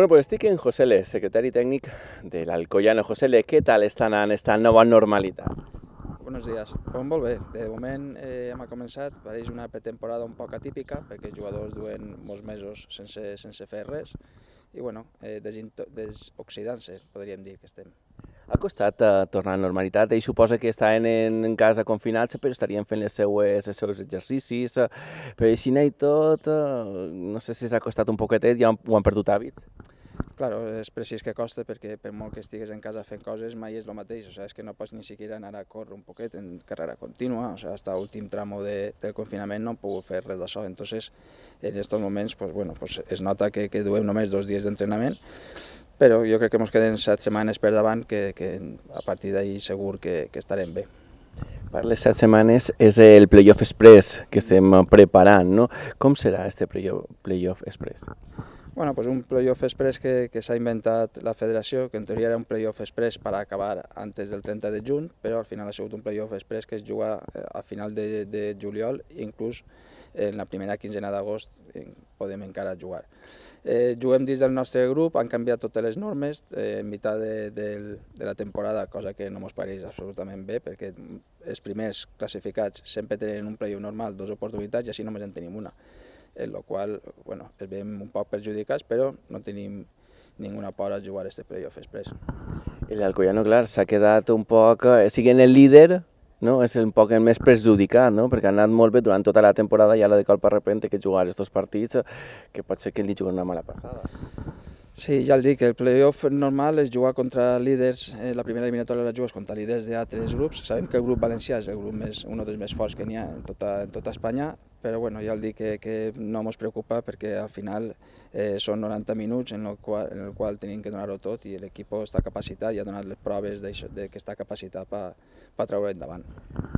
Bueno, pues estic en José Le, secretari tècnic de l'Alcoyano. José Le, què tal està en aquesta nova normalitat? Buenos días. Doncs molt bé. De moment eh, hem començat, pareix una pretemporada un poc atípica, perquè els jugadors duen molts mesos sense, sense fer res, i bueno, eh, desoxidant-se, podríem dir que estem. Ha costat eh, tornar a la normalitat. i suposa que estaven en, casa confinats, però estarien fent les seues, els seus exercicis, eh, però així i tot, eh, no sé si s'ha costat un poquetet, ja ho han perdut hàbits. Claro, és precís que costa perquè per molt que estigues en casa fent coses mai és el mateix, o sigui, és que no pots ni siquiera anar a córrer un poquet en carrera contínua, o sigui, hasta l'últim tramo de, del confinament no puc pogut fer res d'això, entonces en estos moments pues, bueno, pues es nota que, que duem només dos dies d'entrenament, però jo crec que ens queden set setmanes per davant que, que a partir d'ahir segur que, que estarem bé. Per les set setmanes és el playoff express que estem preparant, no? Com serà este playoff express? Bueno, pues un playoff express que, que s'ha inventat la federació, que en teoria era un playoff express per acabar antes del 30 de juny, però al final ha sigut un playoff express que es juga eh, a final de, de juliol, inclús en la primera quinzena d'agost eh, podem encara jugar. Eh, juguem dins del nostre grup, han canviat totes les normes eh, en mitjà de, de, de la temporada, cosa que no ens pareix absolutament bé, perquè els primers classificats sempre tenen un playoff normal, dues oportunitats, i així només en tenim una en eh, la qual bueno, es veiem un poc perjudicats, però no tenim ninguna por a jugar aquest playoff després. L'Alcoyano, clar, s'ha quedat un poc, eh, siguent el líder, no? és un poc més perjudicat, no? perquè ha anat molt bé durant tota la temporada i ara de cop a repente que jugar aquests partits eh, que pot ser que li juguen una mala passada. Sí, ja el dic, el playoff normal és jugar contra líders, eh, la primera eliminatòria la jugues contra líders d'altres grups. Sabem que el grup valencià és el grup més, un dels més forts que n'hi ha en tota, en tota Espanya, però bueno, ja el dic que, que no ens preocupa perquè al final eh, són 90 minuts en el qual, en el qual tenim que donar-ho tot i l'equip està capacitat i ha donat les proves de que està capacitat per pa treure endavant.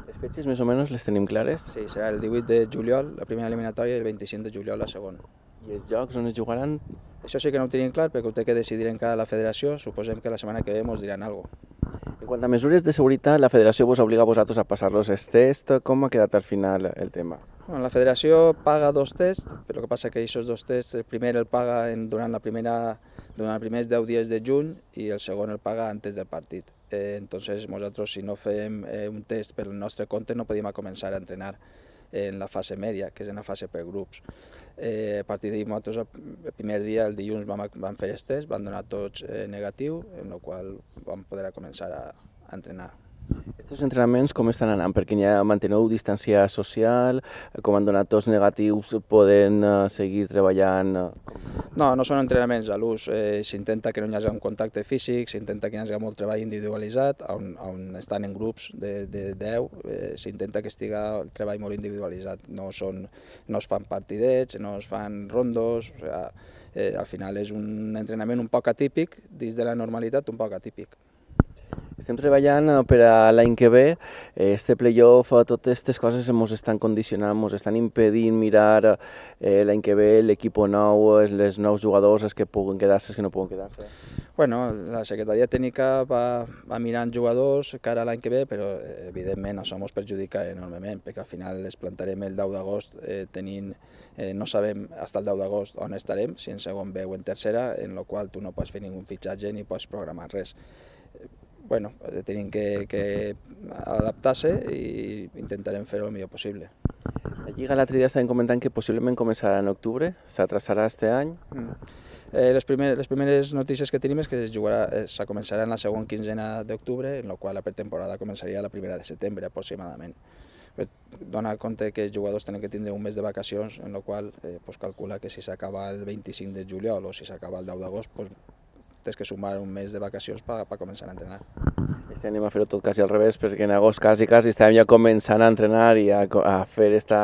Les fetges més o menys les tenim clares? Sí, serà el 18 de juliol la primera eliminatòria i el 25 de juliol la segona. I els jocs on es jugaran? Això sí que no ho tenim clar perquè ho té que decidir encara la federació. Suposem que la setmana que ve ens diran alguna cosa. En quant a mesures de seguretat, la federació vos obliga a vosaltres a passar-los els tests. Com ha quedat al final el tema? Bueno, la federació paga dos tests, però el que passa que aquests dos tests, el primer el paga en, durant, la primera, durant els primers 10 dies de juny i el segon el paga antes del partit. Eh, entonces, nosaltres, si no fem eh, un test pel nostre compte, no podíem començar a entrenar en la fase media, que és en la fase per grups. Eh, a partir d'ahir nosaltres el primer dia, el dilluns, vam, vam fer els tests, van donar tots eh, negatiu, en el qual vam poder començar a, a entrenar. Estos entrenaments com estan anant? Perquè ja manteneu distància social, com han donat tots negatius, poden eh, seguir treballant? No, no són entrenaments a l'ús. Eh, s'intenta que no hi hagi un contacte físic, s'intenta que hi hagi molt treball individualitzat, on, on estan en grups de, de 10, eh, s'intenta que estiga el treball molt individualitzat. No, són, no es fan partidets, no es fan rondos, o sigui, eh, al final és un entrenament un poc atípic, dins de la normalitat un poc atípic. Estem treballant eh, per a l'any que ve. Eh, este playoff, totes aquestes coses ens estan condicionant, ens estan impedint mirar eh, l'any que ve l'equip nou, els eh, nous jugadors, els que puguen quedar-se, els que no puguen quedar-se. Bueno, la Secretaria Tècnica va, va mirant jugadors cara a l'any que ve, però evidentment això ens perjudica enormement, perquè al final es plantarem el 10 d'agost eh, tenint, eh, no sabem fins el 10 d'agost on estarem, si en segon B o en tercera, en la qual tu no pots fer ningú fitxatge ni pots programar res bueno, tenen que, que adaptar-se i intentarem fer-ho el millor possible. La Lliga l'altre dia estàvem comentant que possiblement començarà en octubre, s'atrasarà este any. Mm. Eh, les, primeres, les primeres notícies que tenim és que es jugarà, es eh, començarà en la segona quinzena d'octubre, en la qual la pretemporada començaria la primera de setembre aproximadament. Pues, dona compte que els jugadors tenen que tindre un mes de vacacions, en la qual eh, pues, calcula que si s'acaba el 25 de juliol o si s'acaba el 10 d'agost, pues, tens que sumar un mes de vacacions per, per començar a entrenar. Este anem a fer-ho tot quasi al revés, perquè en agost quasi, quasi estàvem ja començant a entrenar i a, a fer esta,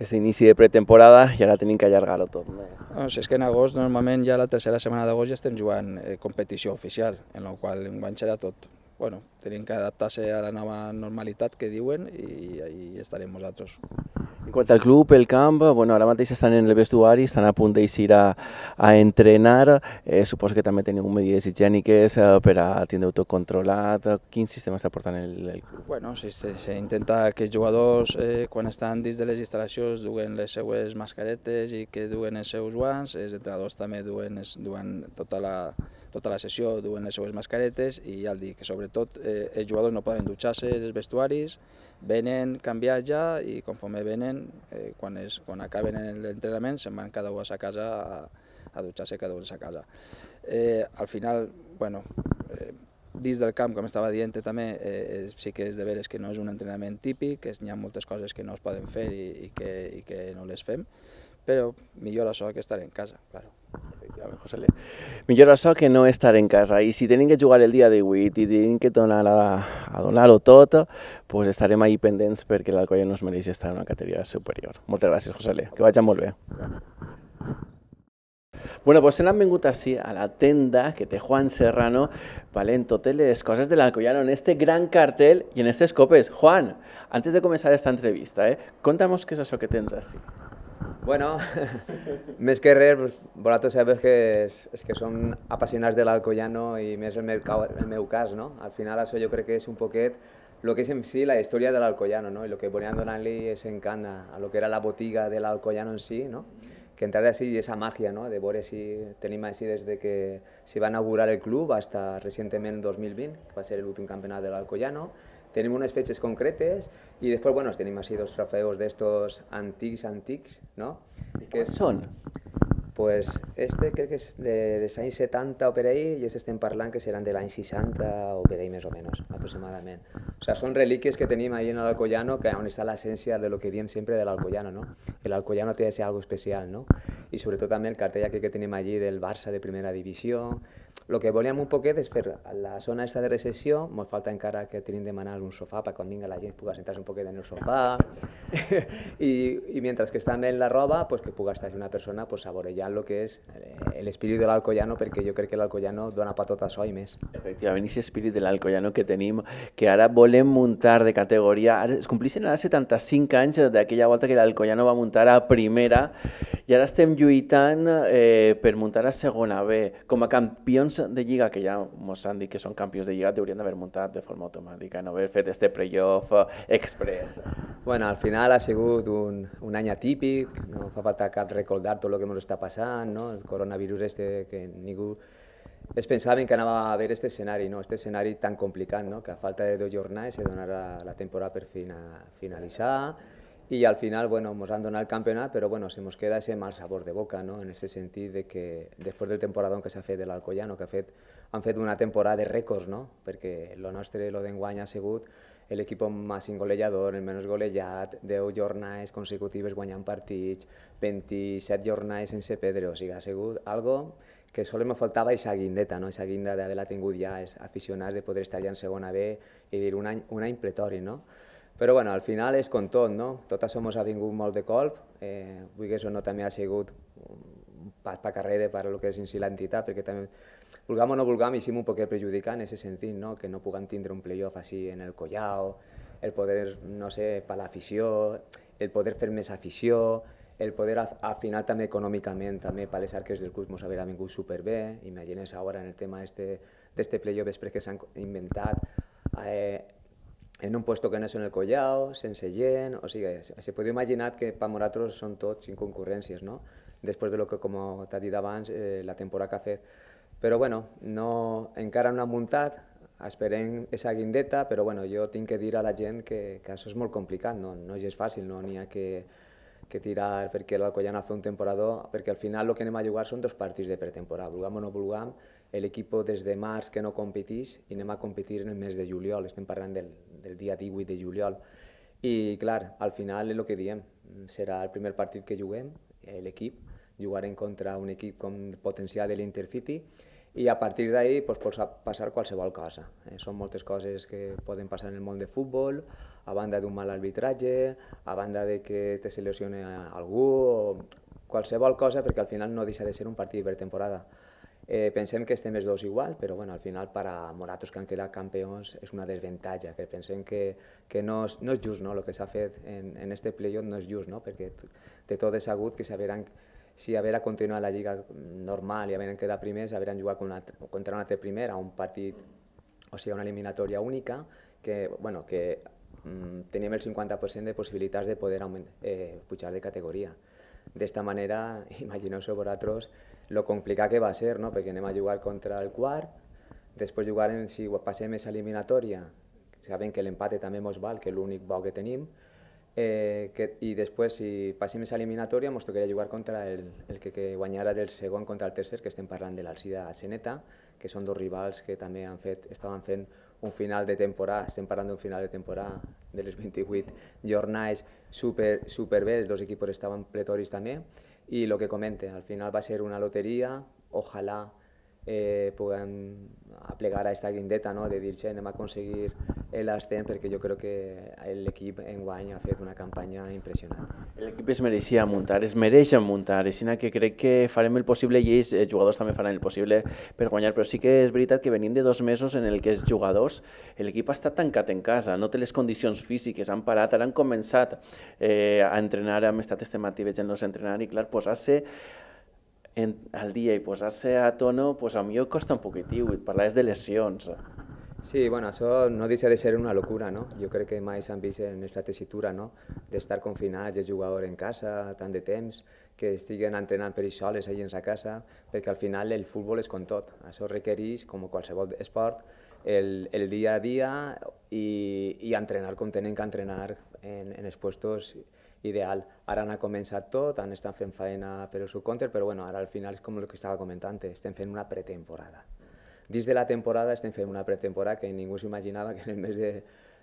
este inici de pretemporada i ara tenim que allargar-ho tot. Més. No, o és que en agost, normalment ja la tercera setmana d'agost ja estem jugant eh, competició oficial, en la qual enganxarà tot bueno, tenim que adaptar-se a la nova normalitat que diuen i ahí estarem nosaltres. En quant al club, el camp, bueno, ara mateix estan en el vestuari, estan a punt d'eixir a, a entrenar. Eh, suposo que també teniu medides higièniques eh, per a tindre-ho tot controlat. Quin sistema està portant el, el club? Bueno, intenta que els jugadors, eh, quan estan dins de les instal·lacions, duguen les seues mascaretes i que duguen els seus guants. Els entrenadors també duen, duen tota la, tota la sessió duen les seues mascaretes i ja el dic, que sobretot eh, els jugadors no poden dutxar-se els vestuaris, venen canviar ja i conforme venen, eh, quan, és, quan acaben l'entrenament, se'n van cada un a casa a, a dutxar-se cada un a casa. Eh, al final, bueno, eh, dins del camp, com estava dient també, eh, eh, sí que és de veres que no és un entrenament típic, que hi ha moltes coses que no es poden fer i, i, que, i que no les fem, però millor això que estar en casa, claro. José Le. Millor que no estar en casa. y si tienen que jugar el de hoy y tienen que donar a, donar-ho todo pues estaremos ahí pendents porque el Alcoyano es merece estar en una categoría superior. Muchas gracias José Que vaya molt bé. Bueno, pues se han venido así a la tenda que te Juan Serrano, en toteles, cosas del Alcoyano, en este gran cartel y en estos copes. Juan, antes de comenzar esta entrevista, ¿eh? contamos qué es eso que tens así. Bueno, més que res, vosaltres sabeu que és, és que som apassionats de l'alcoyano i més el meu, el meu cas, no? Al final això jo crec que és un poquet lo que és en si la història de l'alcoyano, no? I lo que volien donar-li ese encant a lo que era la botiga de l'alcoyano en si, no? que entrar así esa magia, ¿no? De veure si tenim així des de que se va inaugurar el club hasta recientemente en 2020, que va ser l'últim campionat de l'Alcoyano, Tenim unes fetges concretes i després, bueno, tenim així dos trofeus d'estos antics, antics, no? Que és... són? Pues este crec que és de, dels anys 70 o per ahir i este estem parlant que seran de l'any 60 o per ahir més o menys, aproximadament. O sea, són relíquies que tenim ahí en l'Alcoyano, que on està l'essència de lo que diem sempre de l'Alcoyano, no? El Alcoyano té de ser algo especial, no? I sobretot també el cartell aquí que tenim allí del Barça de primera divisió, el que volíem un poquet és fer la zona aquesta de recessió, ens falta encara que tenim demanar un sofà perquè quan vinga la gent pugui sentar-se un poquet en el sofà i, i mentre que estan en la roba pues, que pugui estar una persona pues, saborejant el que és eh, l'espírit de l'alcoyano perquè jo crec que l'alcoyano dona per tot això i més. Efectivament, aquest espírit de l'alcoyano que tenim, que ara volem muntar de categoria, ara es complixen ara 75 anys d'aquella volta que l'alcoyano va muntar a primera i ara estem lluitant eh, per muntar a segona B. Com a campions de Lliga que ja ens han dit que són campions de Lliga t'haurien d'haver muntat de forma automàtica, no haver fet este playoff eh, express. Bueno, al final ha sigut un, un any atípic, no fa falta cap recordar tot el que ens està passant, no? el coronavirus este que ningú es pensaven que anava a haver aquest escenari, no? este escenari tan complicat, no? que a falta de dues jornades se donarà la temporada per fina, finalitzar, y al final, bueno, nos han donat el campionat, pero bueno, se nos queda ese mal sabor de boca, ¿no? En ese sentit de que després del temporada que s'ha fet de l'Alcoyano, que ha fet, han fet una temporada de rècords, no? Perquè lo nostre, lo d'enguany, ha sigut l'equip més ingolejador, el menys golejat, 10 jornades consecutives guanyant partits, 27 jornades sense perdre, o sigui, ha sigut algo que solament faltava aquesta guindeta, no? aquesta guinda d'haver-la tingut ja, els aficionats de poder estar ja en segona B i dir un any, un any pletori. No? Però bueno, al final és com tot, no? Tot això ens ha vingut molt de colp, eh, vulguis o no també ha sigut un pas per carrer per el que és en si l'entitat, perquè també, vulguem o no vulgam, i un poquet perjudicar en aquest sentit, no? que no puguem tindre un playoff així en el Collao, el poder, no sé, per l'afició, el poder fer més afició, el poder afinar també econòmicament també per les arques del club ens haurà vingut superbé, imagines ara en el tema d'este playoff després que s'han inventat, eh, en un puesto que no és en el Collao, sense gent, o sigui, se podeu imaginar que per nosaltres són tots sin concurrències, no? Després de lo que, com t'ha dit abans, eh, la temporada que ha fet. Però bueno, no, encara no ha muntat, esperem esa guindeta, però bueno, jo tinc que dir a la gent que, que això és molt complicat, no, no és fàcil, no n'hi ha que, que tirar perquè l'Alcoyana fa un temporador, perquè al final el que anem a jugar són dos partits de pretemporada, vulguem o no vulguem, l'equip des de març que no competís i anem a competir en el mes de juliol, estem parlant del, del dia 18 de juliol. I clar, al final és el que diem, serà el primer partit que juguem, l'equip, jugarem contra un equip com potencial de l'Intercity i a partir d'ahir pues, pot passar qualsevol cosa. Eh, són moltes coses que poden passar en el món de futbol, a banda d'un mal arbitratge, a banda de que te seleccione algú, o qualsevol cosa perquè al final no deixa de ser un partit per temporada. Eh, pensem que estem els dos igual, però bueno, al final per a Moratos que han quedat campions és una desventatge, que pensem que, que no, és, no és just, no? el que s'ha fet en, en este playoff no és just, no? perquè de tot és agut que s'haveran si haver continuat la lliga normal i havent quedat primers, haveran jugat una, contra un altre primer a un partit, o sigui, una eliminatòria única, que, bueno, que mm, teníem el 50% de possibilitats de poder augmentar, eh, pujar de categoria. D'esta manera, imagineu-vos vosaltres lo complicat que va ser, no? perquè anem a jugar contra el quart, després jugarem, si passem més eliminatòria, sabem que l'empate també ens val, que és l'únic bo que tenim, eh, que, i després, si passem més eliminatòria, ens tocarà jugar contra el, el que, que guanyara del segon contra el tercer, que estem parlant de l'Alcida Seneta, que són dos rivals que també han fet, estaven fent un final de temporada, estén parando un final de temporada, de los 28 jornades super, super bé, los dos equipos estaban pletoris también, y lo que comente, al final va a ser una lotería, ojalá, eh, puguem aplegar a esta guindeta no? de dir que anem a aconseguir l'ascens perquè jo crec que l'equip guany ha fet una campanya impressionant. L'equip es mereixia muntar, es mereix muntar, és una que crec que farem el possible i ells, els eh, jugadors també faran el possible per guanyar, però sí que és veritat que venim de dos mesos en el que els jugadors, l'equip ha estat tancat en casa, no té les condicions físiques, han parat, ara han començat eh, a entrenar, hem estat este activats en els entrenar i clar, posar-se pues, en, al dia i posar-se a tono, pues, a millor costa un poquitiu, i parlaves de lesions. Sí, bueno, això no deixa de ser una locura, no? Jo crec que mai s'han vist en aquesta tessitura, no? D'estar confinats, de jugador en casa, tant de temps, que estiguen entrenant per soles allà a casa, perquè al final el futbol és com tot. Això requereix, com qualsevol esport, el, el dia a dia i, i entrenar com tenen que entrenar en, en els puestos ideal. Ara han començat tot, han estat fent feina per el seu compte, però bueno, ara al final és com el que estava comentant, estem fent una pretemporada. Dins de la temporada estem fent una pretemporada que ningú s'imaginava que en el mes de,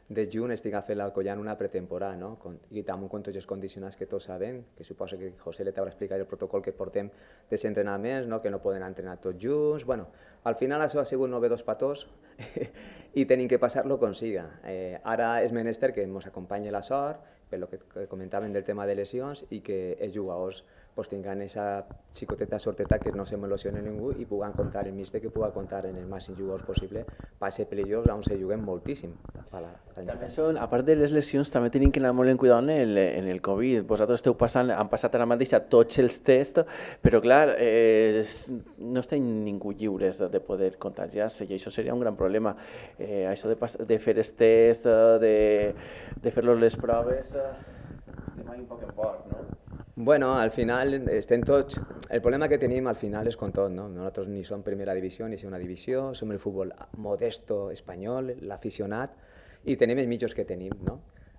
de juny estic fent l'Alcoyant una pretemporada, no? i també un tots els condicionats que tots sabem, que suposo que José le t'haurà explicat el protocol que portem de entrenaments, no? que no poden entrenar tots junts, bueno, al final això ha sigut novedós dos tots i tenim que passar-lo com siga. Eh, ara és menester que ens acompanyi la sort, pel que comentaven del tema de lesions i que els jugadors pues tengan esa xicoteta sorteta que no se m'il·lesioni ningú i puguen contar el míster que pugui contar en el màxim jugadors possible va ser perillós on se juguen moltíssim. A la, a la també són, a part de les lesions, també tenim que anar molt en cuidado en el, en el Covid. Vosaltres esteu passant, han passat ara mateix a tots els tests, però clar, eh, no estem ningú lliures de poder contagiar-se i això seria un gran problema. Eh, això de, de fer els tests, eh, de, de fer-los les proves, eh, estem ahí un poc en port, no? Bueno, al final estem tots... El problema que tenim al final és com tot, no? Nosaltres ni som primera divisió ni segona divisió, som el futbol modesto espanyol, l'aficionat, i tenim els mitjos que tenim, no?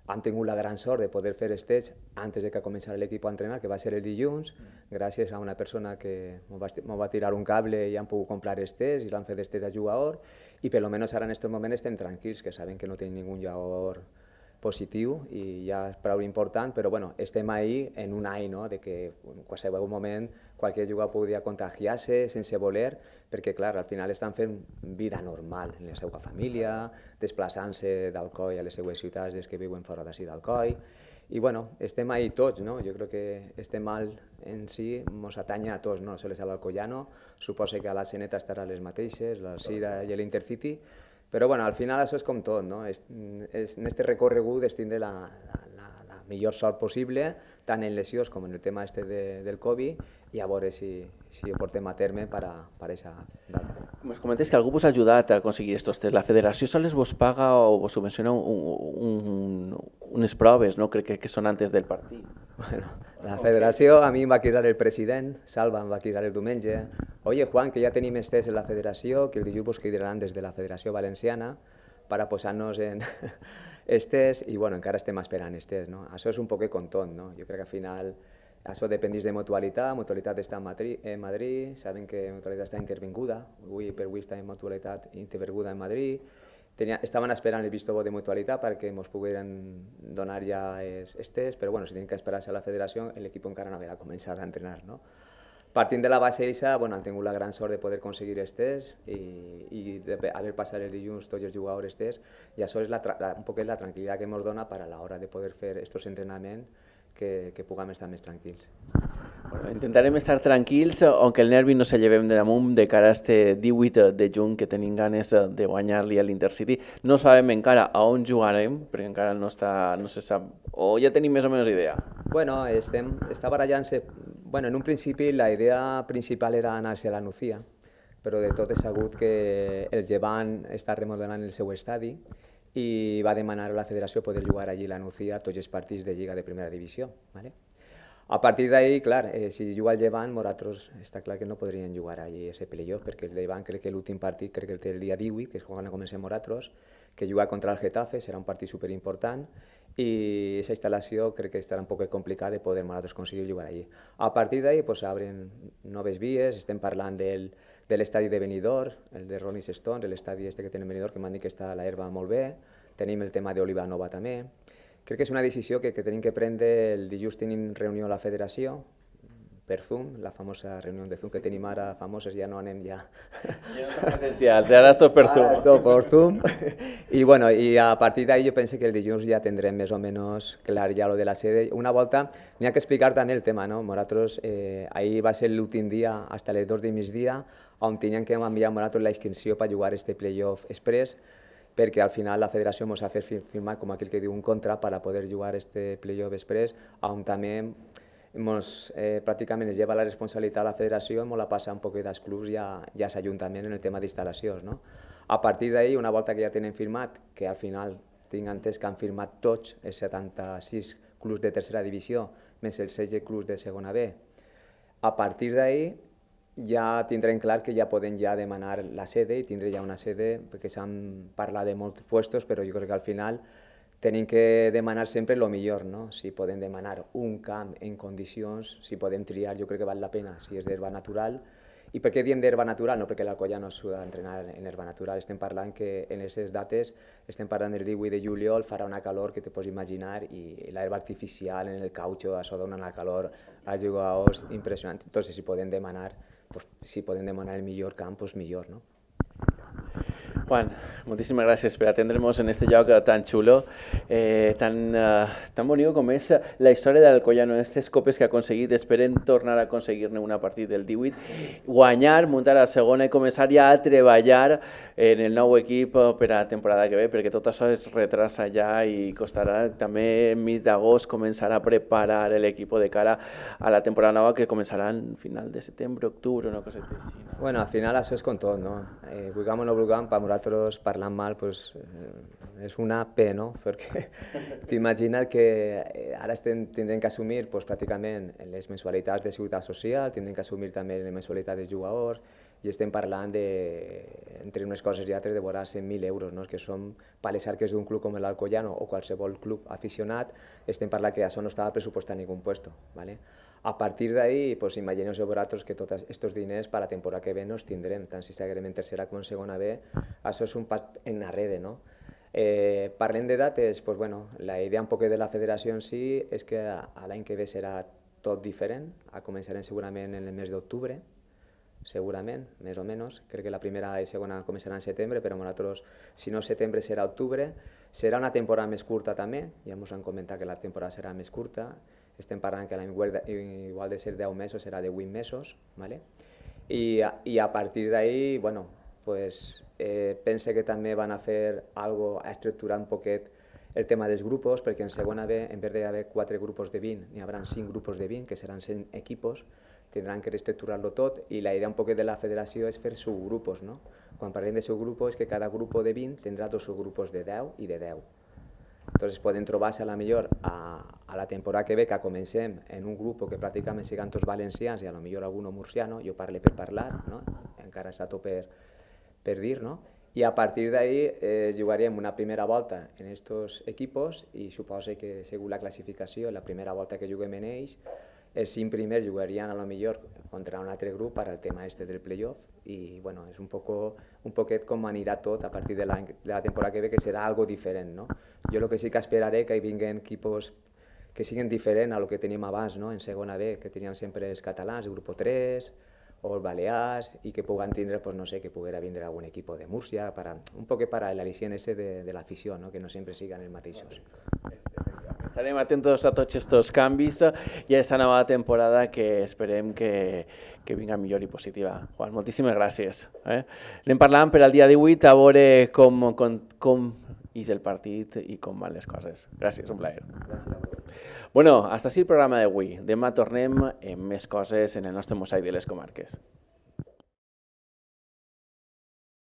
Hem tingut la gran sort de poder fer esteig antes de que començar l'equip a entrenar, que va ser el dilluns, gràcies a una persona que m'ho va, va tirar un cable i han pogut comprar esteig i l'han fet esteig a jugador, i per almenys ara en aquest moment estem tranquils, que saben que no tenim ningú jugador positiu i ja és prou important, però bueno, estem ahí en un any, no? de que en qualsevol moment qualsevol jugador podia contagiar-se sense voler, perquè clar, al final estan fent vida normal en la seva família, desplaçant-se d'Alcoi a les seues ciutats des que viuen fora d'ací d'Alcoi, i bueno, estem ahí tots, no? jo crec que este mal en si ens atanya a tots, no només a l'Alcoiano, suposa que a la Seneta estarà les mateixes, la Sira i l'Intercity, però bueno, al final això és com tot, no? És, és, en aquest recorregut és tindre la, la, la, la millor sort possible, tant en lesions com en el tema este de, del Covid, i a veure si, si ho portem a terme per a aquesta data. Ens comentes que algú vos ha ajudat a aconseguir aquests tres. La federació sols vos paga o vos subvenciona un, un, un, unes proves, no? crec que, que són antes del partit. Bueno, la federació a mi em va cridar el president, Salva em va cridar el diumenge. Oye, Juan, que ja tenim estès en la federació, que el dilluns vos cridaran des de la Federació Valenciana per posar-nos en estès, i bueno, encara estem esperant estès, no? Això és un poquet con tot, no? Jo crec que al final això depèn de Mutualitat, Mutualitat està en Madrid, saben que Mutualitat està intervinguda, avui per avui està en Mutualitat intervinguda en Madrid, Estaban esperando el visto de de para que hemos pudieran donar ya este pero bueno, si tienen que esperarse a la federación, el equipo encara no havia comenzado a entrenar. No? de la base esa, bueno, han tingut la gran suerte de poder conseguir els este y i, de haber pasado el dilluns tots els jugadors jugadores i este y eso la, la, un poco la tranquilidad que nos dona para la hora de poder hacer estos entrenamientos. que, que puguem estar més tranquils. Bueno, intentarem estar tranquils, on que el nervi no se llevem de damunt de cara a este 18 de juny que tenim ganes de guanyar-li a l'Intercity. No sabem encara a on jugarem, perquè encara no, està, no se sap, o ja tenim més o menys idea. Bueno, estem, està barallant-se... Bueno, en un principi la idea principal era anar-se a la Nucía, però de tot és segut que el Llevant està remodelant el seu estadi Y va demanar a la federación poder jugar allí la a todos los partidos de liga de Primera División. ¿vale? A partir de ahí, claro, eh, si juega el Moratros Moratros está claro que no podrían jugar allí ese playoff, porque el Llevant cree que el último partido creo que el día de 18, que juegan cuando ese Moratros, que juega contra el Getafe, será un partido súper importante, y esa instalación creo que estará un poco complicada de poder Moratros conseguir jugar allí. A partir de ahí, pues, abren nuevas vías, estén hablando del, de l'estadi de Benidorm, el de Ronnie Stones, l'estadi este que tenen Benidorm, que m'han dit que està la herba molt bé, tenim el tema d'Oliva Nova també. Crec que és una decisió que, que tenim que prendre, el dilluns tenim reunió a la federació, per Zoom, la famosa reunió de Zoom que tenim ara, famoses, ja no anem ja... Ja no són presencials, ara és tot per Zoom. Ara és tot per Zoom. I, bueno, i a partir d'ahir jo penso que el dilluns ja tindrem més o menys clar ja lo de la sede. Una volta, n'hi ha que explicar també el tema, no? Nosaltres, eh, ahir va ser l'últim dia, hasta les 2 de migdia, on tenien que enviar enviat nosaltres la inscripció per jugar este playoff express, perquè al final la federació ens ha fet firmar, com aquell que diu, un contra per poder jugar este playoff express, on també mos, eh, pràcticament es lleva la responsabilitat a la federació i la passa un poc dels clubs i a, i en el tema d'instal·lacions. No? A partir d'ahir, una volta que ja tenen firmat, que al final tinc entès que han firmat tots els 76 clubs de tercera divisió, més els 16 clubs de segona B, a partir d'ahir ja tindrem clar que ja podem ja demanar la sede i tindre ja una sede, perquè s'han parlat de molts puestos, però jo crec que al final tenim que demanar sempre el millor, no? Si podem demanar un camp en condicions, si podem triar, jo crec que val la pena, si és d'herba natural. I per què diem d'herba natural? No perquè l'Alcoya no s'ha d'entrenar en herba natural, estem parlant que en aquestes dates, estem parlant del 18 de juliol, farà una calor que te pots imaginar i l'herba artificial en el cautxo, això dona una calor a jugadors impressionant. Entonces, si podem demanar pues, si pueden demandar el millor campus es millor, no? Juan, muchísimas gracias. Pero tendremos en este yoga tan chulo, eh, tan, ah, tan bonito como es la historia del Collano, este copes que ha conseguido esperen tornar a conseguir una partida del 18, guañar, montar a segona y comenzar ya a treballar en el nuevo equipo para la temporada que ve, porque todo tota eso es retrasa ya y costará también en de agosto comenzar a preparar el equipo de cara a la temporada nueva que comenzará en final de septiembre, octubre, una cosa Bueno, al final eso es con todo no? Eh, o no para nosaltres parlant mal pues, és eh, una P, no? Perquè t'imagina't que eh, ara estem, tindrem que assumir pues, pràcticament les mensualitats de ciutat social, tindrem que assumir també les mensualitats de jugadors, i estem parlant de, entre unes coses i altres de vora 100.000 euros, no? que són palesar que arques d'un club com l'Alcoyano o qualsevol club aficionat, estem parlant que això no estava pressupostat en ningú lloc. ¿vale? A partir de ahí, pues imagineu vosaltres que tots aquests diners per la temporada que ve no els tindrem, tant si seguirem en tercera com en segona B, això és un pas en la rede. no? Eh, parlem de dates, pues bueno, la idea un poc de la federació en si és que a l'any que ve serà tot diferent, a començarem segurament en el mes d'octubre, segurament, més o menys. Crec que la primera i segona començaran en setembre, però nosaltres, si no setembre serà octubre. Serà una temporada més curta també, ja ens han comentat que la temporada serà més curta, estem parlant que la igual de ser 10 mesos serà de 8 mesos, ¿vale? I, i a partir d'ahir, bueno, pues, eh, pense que també van a fer algo a estructurar un poquet el tema dels grups, perquè en segona B, en vez d'haver quatre grups de 20, n'hi haurà cinc grups de 20, que seran 100 equipos, tindran que reestructurar-lo tot i la idea un poquet de la federació és fer subgrupos, no? Quan parlem de subgrupos és que cada grup de 20 tindrà dos subgrupos de 10 i de 10. Entonces pueden trobar-se a la millor a, a la temporada que ve que comencem en un grup que prácticamente sigan todos valencians i a lo millor algun murciano, jo parle per parlar, no? encara está todo per, per dir, no? i a partir ahí eh, jugaríem una primera volta en estos equips i supongo que según la classificació, la primera volta que juguem en ells, els cinc primers jugarien a lo millor contra un altre grup per al tema este del playoff i bueno, és un, poco, un poquet com anirà tot a partir de la, de la temporada que ve que serà algo diferent. No? Jo el que sí que esperaré que hi vinguin equipos que siguin diferent a lo que teníem abans no? en segona B, que teníem sempre els catalans, el grup 3, o el balears, i que puguen tindre, pues, no sé, que poguera vindre algun equip de Múrcia, para, un poc per a l'al·licient este de, de l'afició, no? que no sempre siguen els mateixos. Sí estarem atentos a tots aquests canvis i a aquesta nova temporada que esperem que, que vinga millor i positiva. Juan, moltíssimes gràcies. Eh? Anem parlant per al dia 18 a veure com, com, com és el partit i com van les coses. Gràcies, un plaer. Gràcies bueno, hasta així el programa d'avui. Demà tornem amb més coses en el nostre mosaic de les comarques.